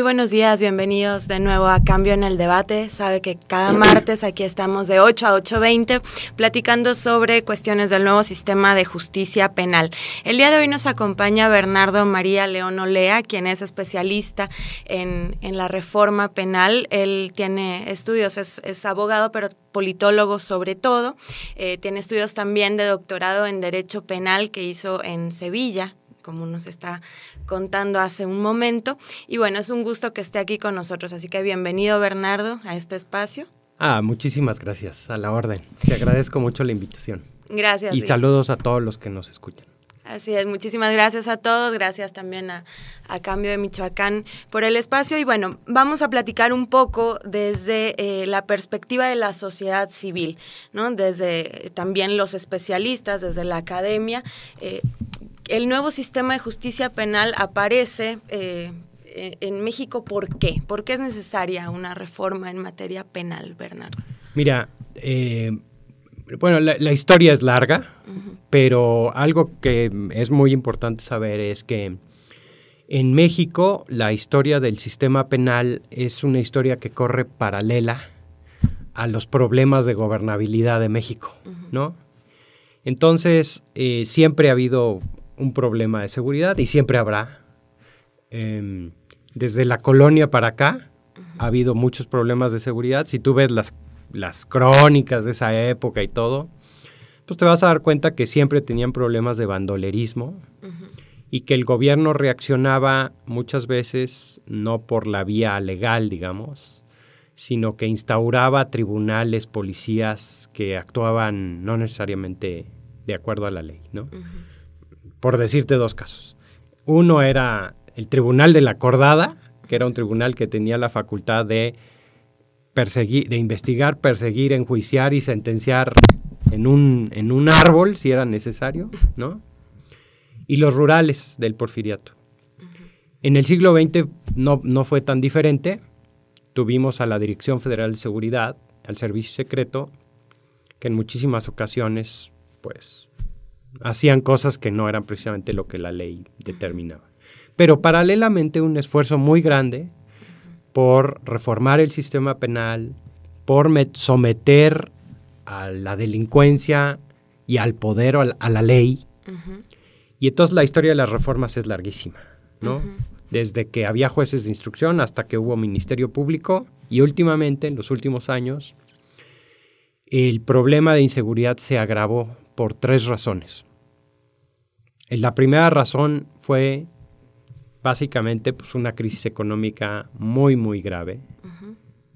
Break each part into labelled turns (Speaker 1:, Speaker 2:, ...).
Speaker 1: Muy buenos días, bienvenidos de nuevo a Cambio en el Debate. Sabe que cada martes aquí estamos de 8 a 8.20 platicando sobre cuestiones del nuevo sistema de justicia penal. El día de hoy nos acompaña Bernardo María León Olea, quien es especialista en, la reforma penal. Él tiene estudios, es, abogado, pero politólogo sobre todo. Eh, tiene estudios también de doctorado en Derecho Penal que hizo en Sevilla, como nos está contando hace un momento. Y bueno, es un gusto que esté aquí con nosotros, así que bienvenido Bernardo a este espacio.
Speaker 2: Ah, muchísimas gracias, a la orden. Te agradezco mucho la invitación. Gracias. Y saludos a todos los que nos escuchan.
Speaker 1: Así es, muchísimas gracias a todos, gracias también a, Cambio de Michoacán por el espacio y bueno, vamos a platicar un poco desde eh, la perspectiva de la sociedad civil, ¿no? Desde eh, también los especialistas, desde la academia. Eh, el nuevo sistema de justicia penal aparece eh, e-, en México, ¿por qué? ¿Por qué es necesaria una reforma en materia penal, Bernardo?
Speaker 2: Mira, eh, bueno, la, historia es larga, pero algo que es muy importante saber es que en México la historia del sistema penal es una historia que corre paralela a los problemas de gobernabilidad de México, ¿no? Entonces, eh, siempre ha habido un problema de seguridad y siempre habrá. Em, desde la colonia para acá ha habido muchos problemas de seguridad. Si tú ves las, las crónicas de esa época y todo, pues te vas a dar cuenta que siempre tenían problemas de bandolerismo y que el gobierno reaccionaba muchas veces no por la vía legal, digamos, sino que instauraba tribunales, policías que actuaban no necesariamente de acuerdo a la ley, ¿no? por decirte dos casos. Uno era el Tribunal de la Cordada, que era un tribunal que tenía la facultad de perseguir, de investigar, perseguir, enjuiciar y sentenciar en un, en un árbol, si era necesario, ¿no? Y los rurales del porfiriato. En el siglo XX no, no fue tan diferente. Tuvimos a la Dirección Federal de Seguridad, al Servicio Secreto, que en muchísimas ocasiones, pues, hacían cosas que no eran precisamente lo que la ley determinaba. Pero paralelamente un esfuerzo muy grande por reformar el sistema penal, por someter a la delincuencia y al poder a la ley. Y entonces la historia de las reformas es larguísima, ¿no? Desde que había jueces de instrucción hasta que hubo ministerio público y últimamente, en los últimos años, el problema de inseguridad se agravó por tres razones. La primera razón fue básicamente pues, una crisis económica muy, muy grave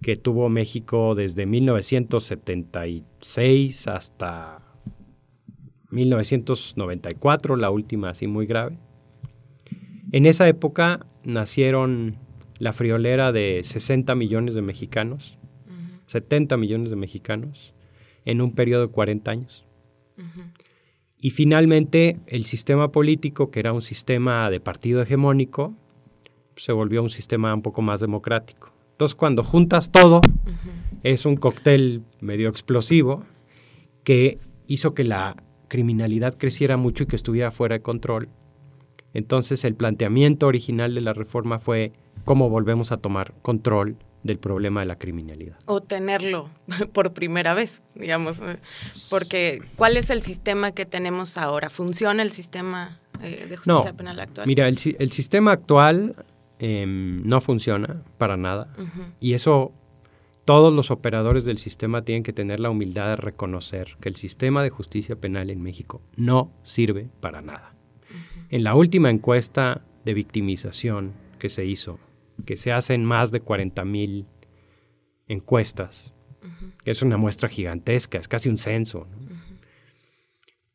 Speaker 2: que tuvo México desde 1976 hasta 1994, la última así muy grave. En esa época nacieron la friolera de 60 millones de mexicanos, 70 millones de mexicanos, en un periodo de 40 años. Y finalmente el sistema político, que era un sistema de partido hegemónico, se volvió un sistema un poco más democrático. Entonces cuando juntas todo, es un cóctel medio explosivo que hizo que la criminalidad creciera mucho y que estuviera fuera de control. Entonces el planteamiento original de la reforma fue cómo volvemos a tomar control del problema de la criminalidad.
Speaker 1: O tenerlo por primera vez, digamos, eh, porque ¿cuál es el sistema que tenemos ahora? ¿Funciona el sistema eh, de justicia penal actual? Mira,
Speaker 2: el, sistema actual em, no funciona para nada y eso todos los operadores del sistema tienen que tener la humildad de reconocer que el sistema de justicia penal en México no sirve para nada. En la última encuesta de victimización que se hizo que se hacen más de mil encuestas, que es una muestra gigantesca, es casi un censo.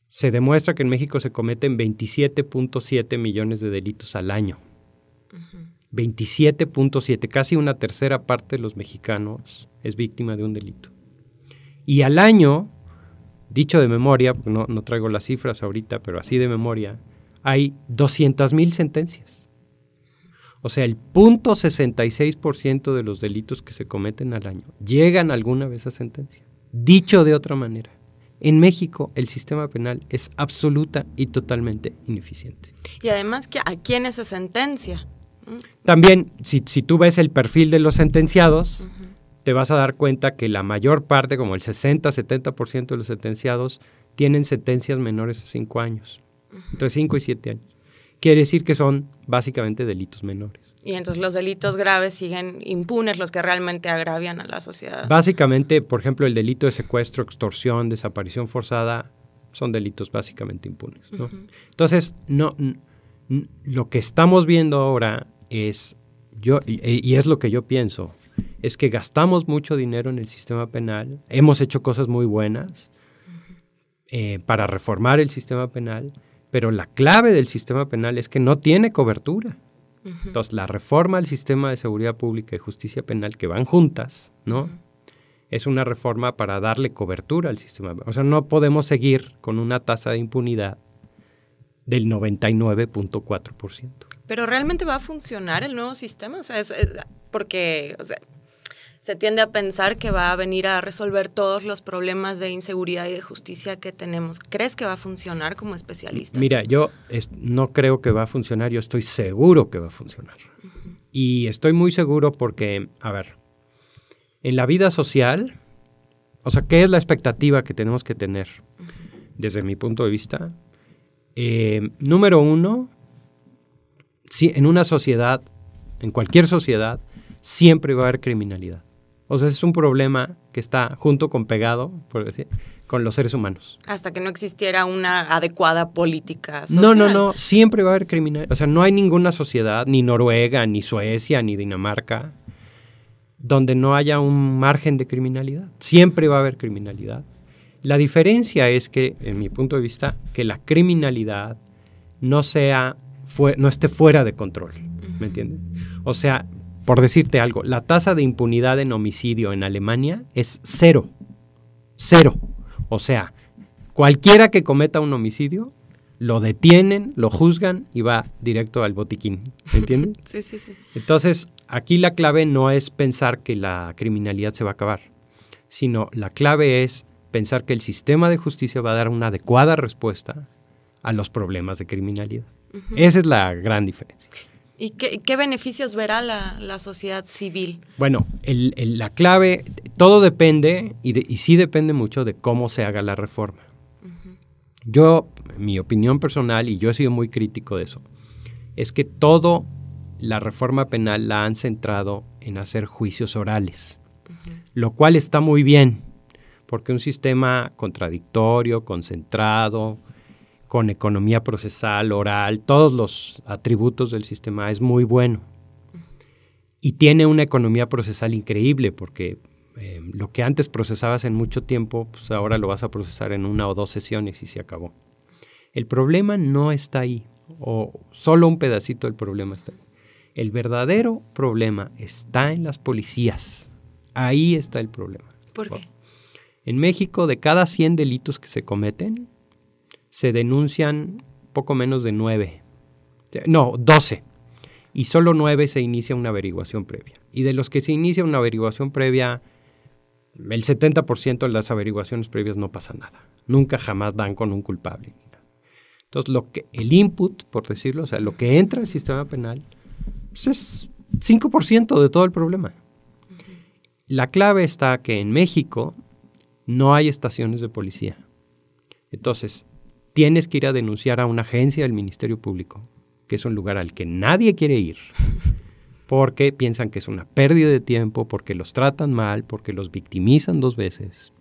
Speaker 2: Se demuestra que en México se cometen 27.7 millones de delitos al año. 27.7, casi una tercera parte de los mexicanos es víctima de un delito. Y al año, dicho de memoria, no, no traigo las cifras ahorita, pero así de memoria, hay mil sentencias. O sea, el punto 66% de los delitos que se cometen al año llegan alguna vez a sentencia. Dicho de otra manera, en México el sistema penal es absoluta y totalmente ineficiente.
Speaker 1: Y además, ¿a quién es esa sentencia? Mm.
Speaker 2: También, si, tú ves el perfil de los sentenciados, te vas a dar cuenta que la mayor parte, como el 60-70% de los sentenciados, tienen sentencias menores a 5 años, entre 5 y 7 años quiere decir que son básicamente delitos menores. Y entonces los
Speaker 1: delitos graves siguen impunes, los que realmente agravian a la sociedad.
Speaker 2: Básicamente, por ejemplo, el delito de secuestro, extorsión, desaparición forzada, son delitos básicamente impunes. Entonces, no, lo que estamos viendo ahora es, yo, e, y, es lo que yo pienso, es que gastamos mucho dinero en el sistema penal, hemos hecho cosas muy buenas eh, para reformar el sistema penal, pero la clave del sistema penal es que no tiene cobertura. Entonces, la reforma del sistema de seguridad pública y justicia penal, que van juntas, ¿no? Es una reforma para darle cobertura al sistema. O sea, no podemos seguir con una tasa de impunidad del 99.4%.
Speaker 1: Pero realmente va a funcionar el nuevo sistema, o sea, es, porque, o sea, se tiende a pensar que va a venir a resolver todos los problemas de inseguridad y de justicia que tenemos. ¿Crees que va a funcionar como especialista?
Speaker 2: Mira, yo no creo que va a funcionar, yo estoy seguro que va a funcionar. Y estoy muy seguro porque, a ver, en la vida social, o sea, ¿qué es la expectativa que tenemos que tener? Desde mi punto de vista, eh, número uno, si en una sociedad, en cualquier sociedad, siempre va a haber criminalidad. O sea, es un problema que está junto con pegado, por decir, con los seres humanos.
Speaker 1: Hasta que no existiera una adecuada política social. No, no, no.
Speaker 2: Siempre va a haber criminal. O sea, no hay ninguna sociedad, ni Noruega, ni Suecia, ni Dinamarca, donde no haya un margen de criminalidad. Siempre va a haber criminalidad. La diferencia es que, en mi punto de vista, que la criminalidad no sea no esté fuera de control, ¿me entiendes? O sea, por decirte algo, la tasa de impunidad en homicidio en Alemania es cero. Cero. O sea, cualquiera que cometa un homicidio, lo detienen, lo juzgan y va directo al botiquín. ¿Entiendes? sí, sí, sí. Entonces, aquí la clave no es pensar que la criminalidad se va a acabar, sino la clave es pensar que el sistema de justicia va a dar una adecuada respuesta a los problemas de criminalidad. Esa es la gran diferencia.
Speaker 1: ¿Y qué, beneficios verá la, sociedad civil?
Speaker 2: Bueno, la clave, todo depende, y, y, sí depende mucho de cómo se haga la reforma. Yo, mi opinión personal, y yo he sido muy crítico de eso, es que toda la reforma penal la han centrado en hacer juicios orales, lo cual está muy bien, porque un sistema contradictorio, concentrado, con economía procesal, oral, todos los atributos del sistema, es muy bueno. Y tiene una economía procesal increíble porque eh, lo que antes procesabas en mucho tiempo, pues ahora lo vas a procesar en una o dos sesiones y se acabó. El problema no está ahí, o solo un pedacito del problema está ahí. El verdadero problema está en las policías. Ahí está el problema. ¿Por qué? En México, de cada 100 delitos que se cometen, se denuncian poco menos de nueve, no, doce, y solo nueve se inicia una averiguación previa. Y de los que se inicia una averiguación previa, el 70% de las averiguaciones previas no pasa nada. Nunca jamás dan con un culpable. Entonces, lo que, el input, por decirlo, o sea, lo que entra al sistema penal, pues, es 5% de todo el problema. La clave está que en México no hay estaciones de policía. Entonces, tienes que ir a denunciar a una agencia del Ministerio Público, que es un lugar al que nadie quiere ir, porque piensan que es una pérdida de tiempo, porque los tratan mal, porque los victimizan dos veces.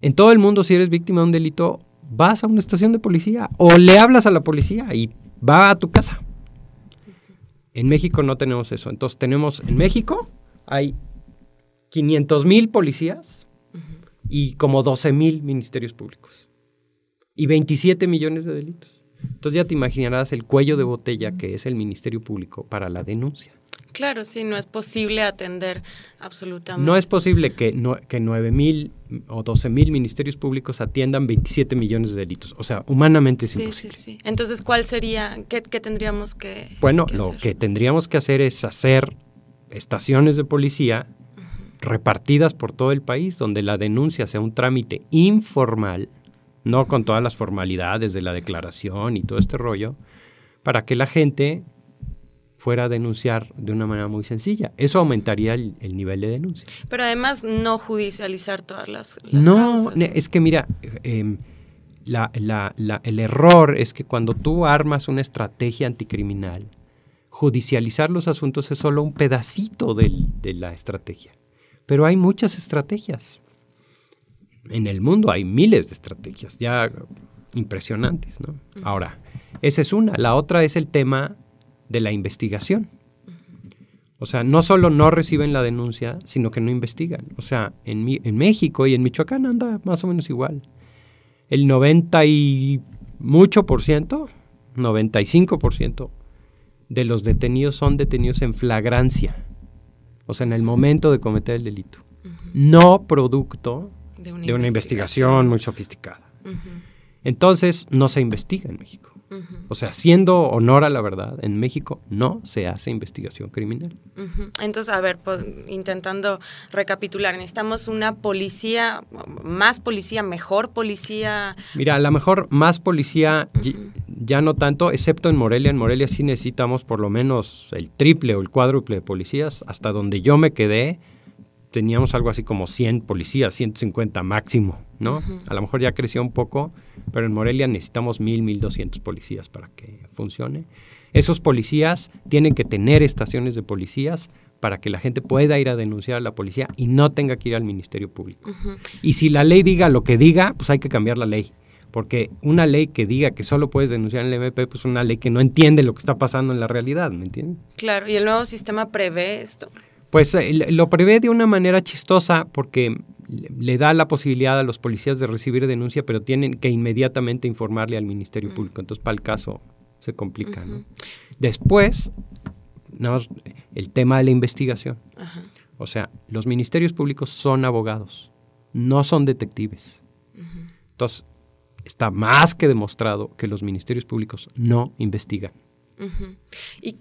Speaker 2: En todo el mundo, si eres víctima de un delito, vas a una estación de policía o le hablas a la policía y va a tu casa. En México no tenemos eso. Entonces tenemos, en México hay 500 mil policías y como 12 mil ministerios públicos y 27 millones de delitos. Entonces ya te imaginarás el cuello de botella que es el Ministerio Público para la denuncia.
Speaker 1: Claro, sí, no es posible atender absolutamente. No
Speaker 2: es posible que, no, que 9 mil o 12 mil ministerios públicos atiendan 27 millones de delitos. O sea, humanamente es sí,
Speaker 1: imposible. Sí, sí. Entonces, ¿cuál sería, qué, tendríamos que
Speaker 2: Bueno, lo que tendríamos que hacer es hacer estaciones de policía repartidas por todo el país donde la denuncia sea un trámite informal no con todas las formalidades de la declaración y todo este rollo, para que la gente fuera a denunciar de una manera muy sencilla. Eso aumentaría el, nivel de denuncia.
Speaker 1: Pero además no judicializar todas las... no,
Speaker 2: es que mira, em, el error es que cuando tú armas una estrategia anticriminal, judicializar los asuntos es solo un pedacito de la estrategia. Pero hay muchas estrategias en el mundo hay miles de estrategias ya impresionantes, ¿no? Ahora, esa es una. La otra es el tema de la investigación. O sea, no solo no reciben la denuncia, sino que no investigan. O sea, en, en México y en Michoacán anda más o menos igual. El 90 y mucho por ciento, 95 por ciento de los detenidos son detenidos en flagrancia. O sea, en el momento de cometer el delito. No producto de una, investigación. muy sofisticada. Entonces, no se investiga en México. O sea, siendo honor a la verdad, en México no se hace investigación criminal.
Speaker 1: Entonces, a ver, pues, intentando recapitular, necesitamos una policía, más policía, mejor policía.
Speaker 2: Mira, a lo mejor más policía ya no tanto, excepto en Morelia. En Morelia sí necesitamos por lo menos el triple o el cuádruple de policías. Hasta donde yo me quedé, teníamos algo así como 100 policías, 150 máximo, ¿no? A lo mejor ya creció un poco, pero en Morelia necesitamos 1000, 1200 policías para que funcione. Esos policías tienen que tener estaciones de policías para que la gente pueda ir a denunciar a la policía y no tenga que ir al Ministerio Público. Y si la ley diga lo que diga, pues hay que cambiar la ley porque una ley que diga que solo puedes denunciar en el MP, pues una ley que no entiende lo que está pasando en la realidad, ¿me entiendes?
Speaker 1: Claro, ¿y el nuevo sistema prevé esto?
Speaker 2: Pues eh, lo prevé de una manera chistosa porque le da la posibilidad a los policías de recibir denuncia, pero tienen que inmediatamente informarle al Ministerio mm. Público. Entonces, para el caso se complica. ¿no? Después, no, el tema de la investigación. O sea, los ministerios públicos son abogados, no son detectives. Entonces, está más que demostrado que los ministerios públicos no investigan
Speaker 1: y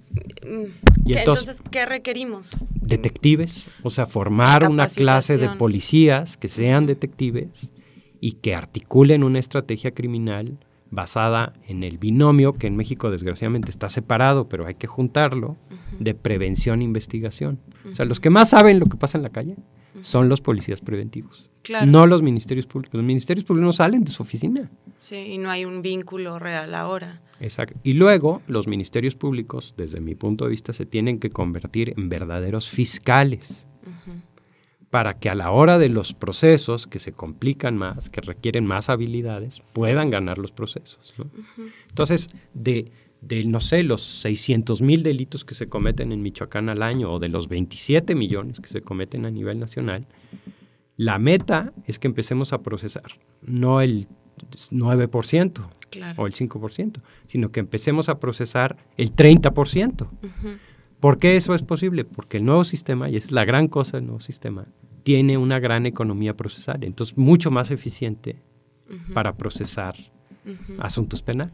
Speaker 1: entonces, qué requerimos?
Speaker 2: Detectives, o sea, formar una clase de policías que sean detectives y que articulen una estrategia criminal basada en el binomio, que en México desgraciadamente está separado, pero hay que juntarlo, de prevención e investigación. O sea, los que más saben lo que pasa en la calle son los policías preventivos. No los ministerios públicos. Los ministerios públicos no salen de su oficina.
Speaker 1: Sí, y no hay un vínculo real ahora.
Speaker 2: Exacto. Y luego los ministerios públicos, desde mi punto de vista, se tienen que convertir en verdaderos fiscales. Para que a la hora de los procesos que se complican más, que requieren más habilidades, puedan ganar los procesos. Entonces, de de, no sé, los 600 mil delitos que se cometen en Michoacán al año o de los 27 millones que se cometen a nivel nacional, la meta es que empecemos a procesar, no el 9% o el 5%, sino que empecemos a procesar el 30%. ¿Por qué eso es posible? Porque el nuevo sistema, y es la gran cosa del nuevo sistema, tiene una gran economía procesal, entonces mucho más eficiente para procesar asuntos penales.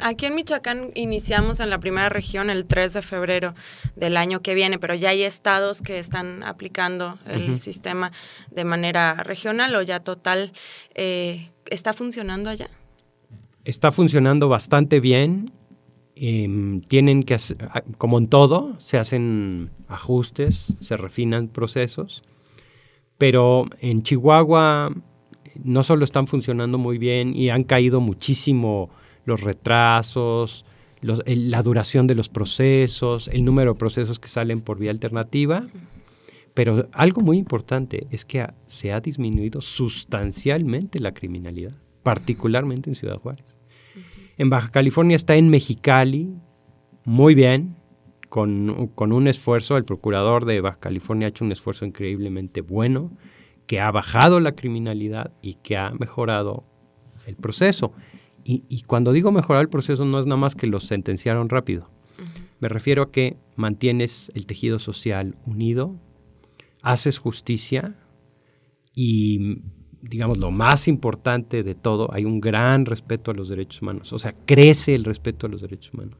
Speaker 1: Aquí en Michoacán iniciamos en la primera región el 3 de febrero del año que viene, pero ya hay estados que están aplicando el sistema de manera regional o ya total. Eh, ¿Está funcionando allá?
Speaker 2: Está funcionando bastante bien. Em, tienen que, ah, como en todo, se hacen ajustes, se refinan procesos, pero en Chihuahua no solo están funcionando muy bien y han caído muchísimo los retrasos, la duración de los procesos, el número de procesos que salen por vía alternativa, pero algo muy importante es que se ha disminuido sustancialmente la criminalidad, particularmente en Ciudad Juárez. En Baja California está en Mexicali, muy bien, con, con, un esfuerzo, el procurador de Baja California ha hecho un esfuerzo increíblemente bueno que ha bajado la criminalidad y que ha mejorado el proceso. Y, cuando digo mejorar el proceso no es nada más que los sentenciaron rápido. Me refiero a que mantienes el tejido social unido, haces justicia y, digamos, lo más importante de todo, hay un gran respeto a los derechos humanos. O sea, crece el respeto a los derechos humanos.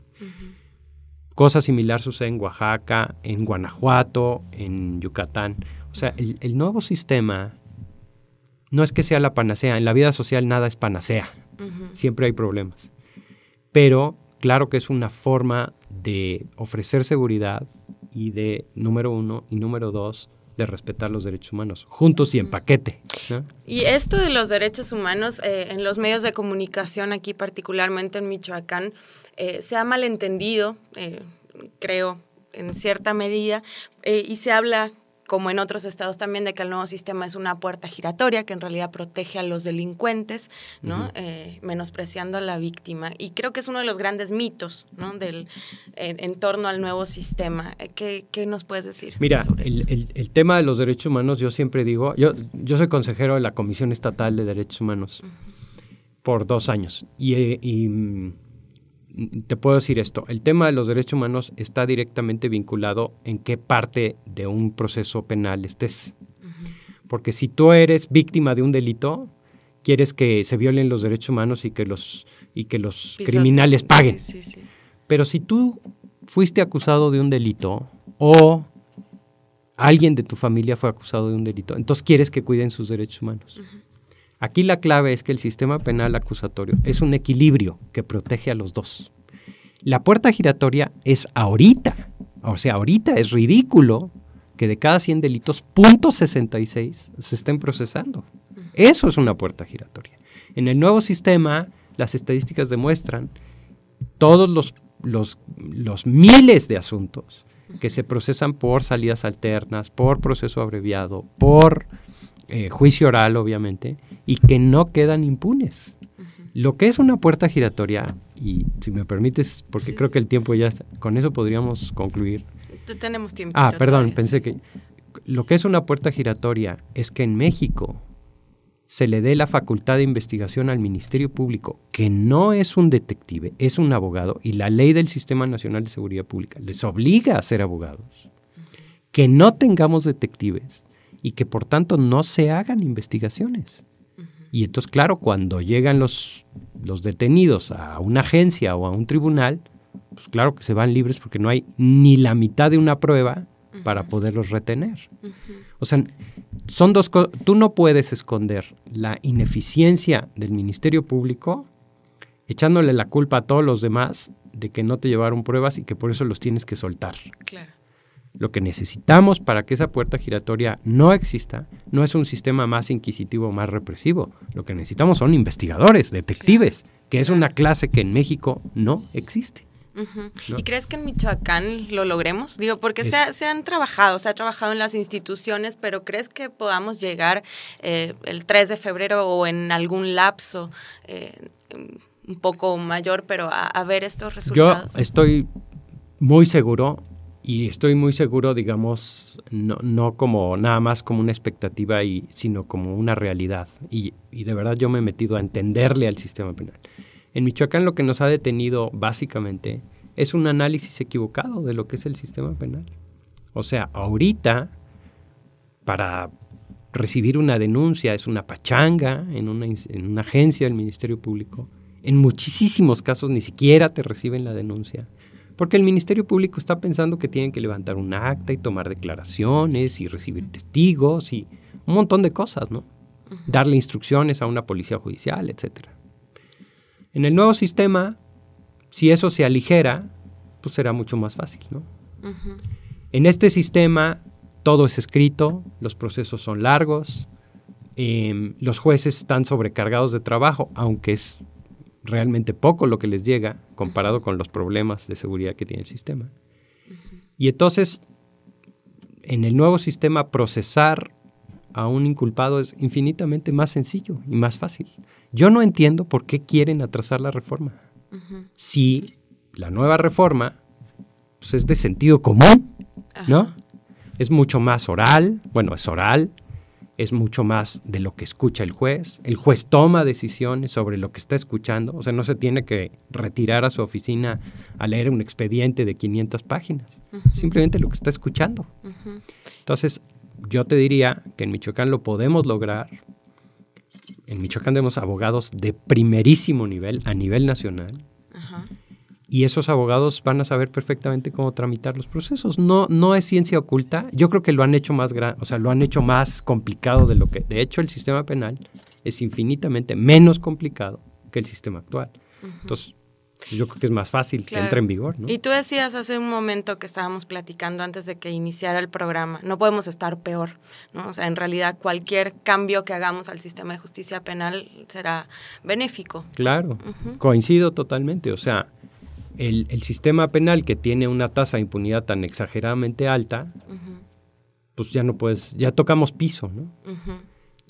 Speaker 2: Cosa similar sucede en Oaxaca, en Guanajuato, en Yucatán. O sea, el, nuevo sistema no es que sea la panacea. En la vida social nada es panacea. Siempre hay problemas. Pero claro que es una forma de ofrecer seguridad y de, número uno, y número dos, de respetar los derechos humanos, juntos y en paquete.
Speaker 1: Y esto de los derechos humanos eh, en los medios de comunicación aquí, particularmente en Michoacán, eh, se ha malentendido, eh, creo, en cierta medida, y se habla como en otros estados también, de que el nuevo sistema es una puerta giratoria que en realidad protege a los delincuentes, ¿no? Eh, menospreciando a la víctima. Y creo que es uno de los grandes mitos, ¿no? Del, en torno al nuevo sistema. Eh, ¿Qué, nos puedes decir? Mira, el,
Speaker 2: El, tema de los derechos humanos, yo siempre digo, yo, yo soy consejero de la Comisión Estatal de Derechos Humanos por dos años. y eh, mm, te puedo decir esto, el tema de los derechos humanos está directamente vinculado en qué parte de un proceso penal estés. Porque si tú eres víctima de un delito, quieres que se violen los derechos humanos y que los, y que los criminales paguen. Pero si tú fuiste acusado de un delito o alguien de tu familia fue acusado de un delito, entonces quieres que cuiden sus derechos humanos. Aquí la clave es que el sistema penal acusatorio es un equilibrio que protege a los dos. La puerta giratoria es ahorita. O sea, ahorita es ridículo que de cada 100 delitos, .66 se estén procesando. Eso es una puerta giratoria. En el nuevo sistema, las estadísticas demuestran todos los, los miles de asuntos que se procesan por salidas alternas, por proceso abreviado, por eh, juicio oral, obviamente, y que no quedan impunes. Lo que es una puerta giratoria, y si me permites, porque creo que el tiempo ya está, con eso podríamos concluir.
Speaker 1: Tenemos tiempo. Ah, perdón,
Speaker 2: pensé que lo que es una puerta giratoria es que en México se le dé la facultad de investigación al Ministerio Público, que no es un detective, es un abogado, y la ley del Sistema Nacional de Seguridad Pública les obliga a ser abogados. Que no tengamos detectives, y que por tanto no se hagan investigaciones. Y entonces, claro, cuando llegan los, los detenidos a una agencia o a un tribunal, pues claro que se van libres porque no hay ni la mitad de una prueba para poderlos retener. O sea, son dos Tú no puedes esconder la ineficiencia del Ministerio Público echándole la culpa a todos los demás de que no te llevaron pruebas y que por eso los tienes que soltar. Claro. Lo que necesitamos para que esa puerta giratoria no exista no es un sistema más inquisitivo, más represivo. Lo que necesitamos son investigadores, detectives, que es una clase que en México no existe. ¿Y
Speaker 1: crees que en Michoacán lo logremos? Digo, porque se, han trabajado, se ha trabajado en las instituciones, pero ¿crees que podamos llegar eh, el 3 de febrero o en algún lapso eh, un poco mayor, pero a, ver estos resultados? Yo estoy
Speaker 2: muy seguro y estoy muy seguro, digamos, no, como nada más como una expectativa, y, sino como una realidad. Y, de verdad yo me he metido a entenderle al sistema penal. En Michoacán lo que nos ha detenido básicamente es un análisis equivocado de lo que es el sistema penal. O sea, ahorita, para recibir una denuncia es una pachanga en en una agencia del Ministerio Público. En muchísimos casos ni siquiera te reciben la denuncia porque el Ministerio Público está pensando que tienen que levantar un acta y tomar declaraciones y recibir testigos y un montón de cosas, ¿no? Darle instrucciones a una policía judicial, etc. En el nuevo sistema, si eso se aligera, pues será mucho más fácil, ¿no? En este sistema todo es escrito, los procesos son largos, em, los jueces están sobrecargados de trabajo, aunque es realmente poco lo que les llega comparado con los problemas de seguridad que tiene el sistema. Y entonces, en el nuevo sistema, procesar a un inculpado es infinitamente más sencillo y más fácil. Yo no entiendo por qué quieren atrasar la reforma. Si la nueva reforma pues, es de sentido común, ¿no? Es mucho más oral, bueno, es oral, es mucho más de lo que escucha el juez. El juez toma decisiones sobre lo que está escuchando, o sea, no se tiene que retirar a su oficina a leer un expediente de 500 páginas, simplemente lo que está escuchando. Entonces, yo te diría que en Michoacán lo podemos lograr. En Michoacán tenemos abogados de primerísimo nivel a nivel nacional y esos abogados van a saber perfectamente cómo tramitar los procesos. No, no es ciencia oculta. Yo creo que lo han hecho más gran, o sea, lo han hecho más complicado de lo que. De hecho, el sistema penal es infinitamente menos complicado que el sistema actual. Entonces, pues, yo creo que es más fácil que entre en vigor. Y
Speaker 1: tú decías hace un momento que estábamos platicando antes de que iniciara el programa, no podemos estar peor, ¿no? O sea, en realidad cualquier cambio que hagamos al sistema de justicia penal será benéfico.
Speaker 2: Claro, coincido totalmente. O sea, el, sistema penal que tiene una tasa de impunidad tan exageradamente alta, pues ya no puedes, ya tocamos piso,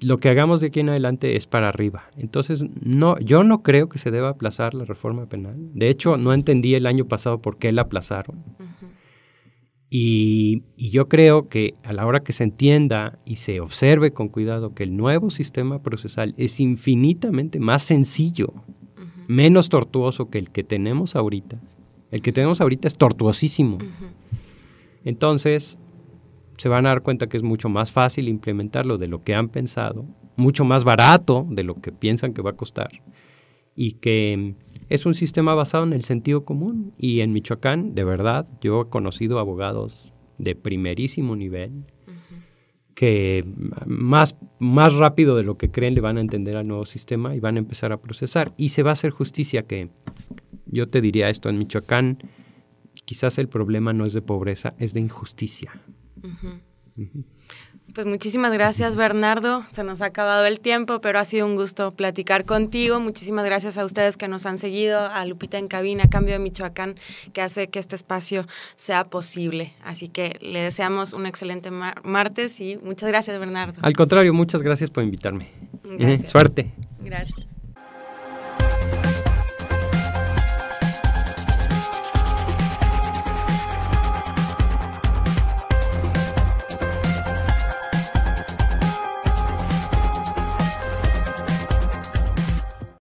Speaker 2: Lo que hagamos de aquí en adelante es para arriba. Entonces, no, yo no creo que se deba aplazar la reforma penal. De hecho, no entendí el año pasado por qué la aplazaron. y, y yo creo que a la hora que se entienda y se observe con cuidado que el nuevo sistema procesal es infinitamente más sencillo menos tortuoso que el que tenemos ahorita. El que tenemos ahorita es tortuosísimo. Entonces, se van a dar cuenta que es mucho más fácil implementarlo de lo que han pensado, mucho más barato de lo que piensan que va a costar y que es un sistema basado en el sentido común. Y en Michoacán, de verdad, yo he conocido abogados de primerísimo nivel que más, más rápido de lo que creen le van a entender al nuevo sistema y van a empezar a procesar. Y se va a hacer justicia que yo te diría esto en Michoacán, quizás el problema no es de pobreza, es de injusticia.
Speaker 1: Pues muchísimas gracias Bernardo, se nos ha acabado el tiempo, pero ha sido un gusto platicar contigo. Muchísimas gracias a ustedes que nos han seguido, a Lupita en cabina, Cambio de Michoacán, que hace que este espacio sea posible. Así que le deseamos un excelente martes y muchas gracias Bernardo. Al
Speaker 2: contrario, muchas gracias por invitarme. suerte.
Speaker 1: Gracias.